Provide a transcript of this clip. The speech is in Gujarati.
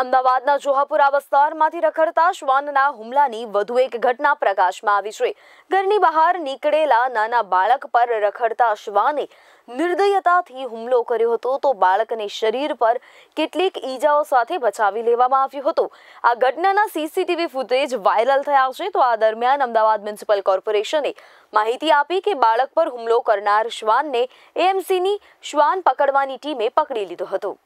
અમદાવાદના જોહાપુરા વિસ્તારમાંથી રખડતા શ્વાનના હુમલાની વધુ એક ઘટના પ્રકાશમાં આવી છે ઘરની બહાર નીકળેલા નાના બાળક પર રખડતા શ્વાને નિર્દયતાથી હુમલો કર્યો હતો તો બાળકને શરીર પર કેટલીક ઈજાઓ સાથે બચાવી લેવામાં આવ્યો હતો આ ઘટનાના સીસીટીવી ફૂટેજ વાયરલ થયા છે તો આ દરમિયાન અમદાવાદ મ્યુનિસિપલ કોર્પોરેશને માહિતી આપી કે બાળક પર હુમલો કરનાર શ્વાનને એએમસીની શ્વાન પકડવાની ટીમે પકડી લીધો હતો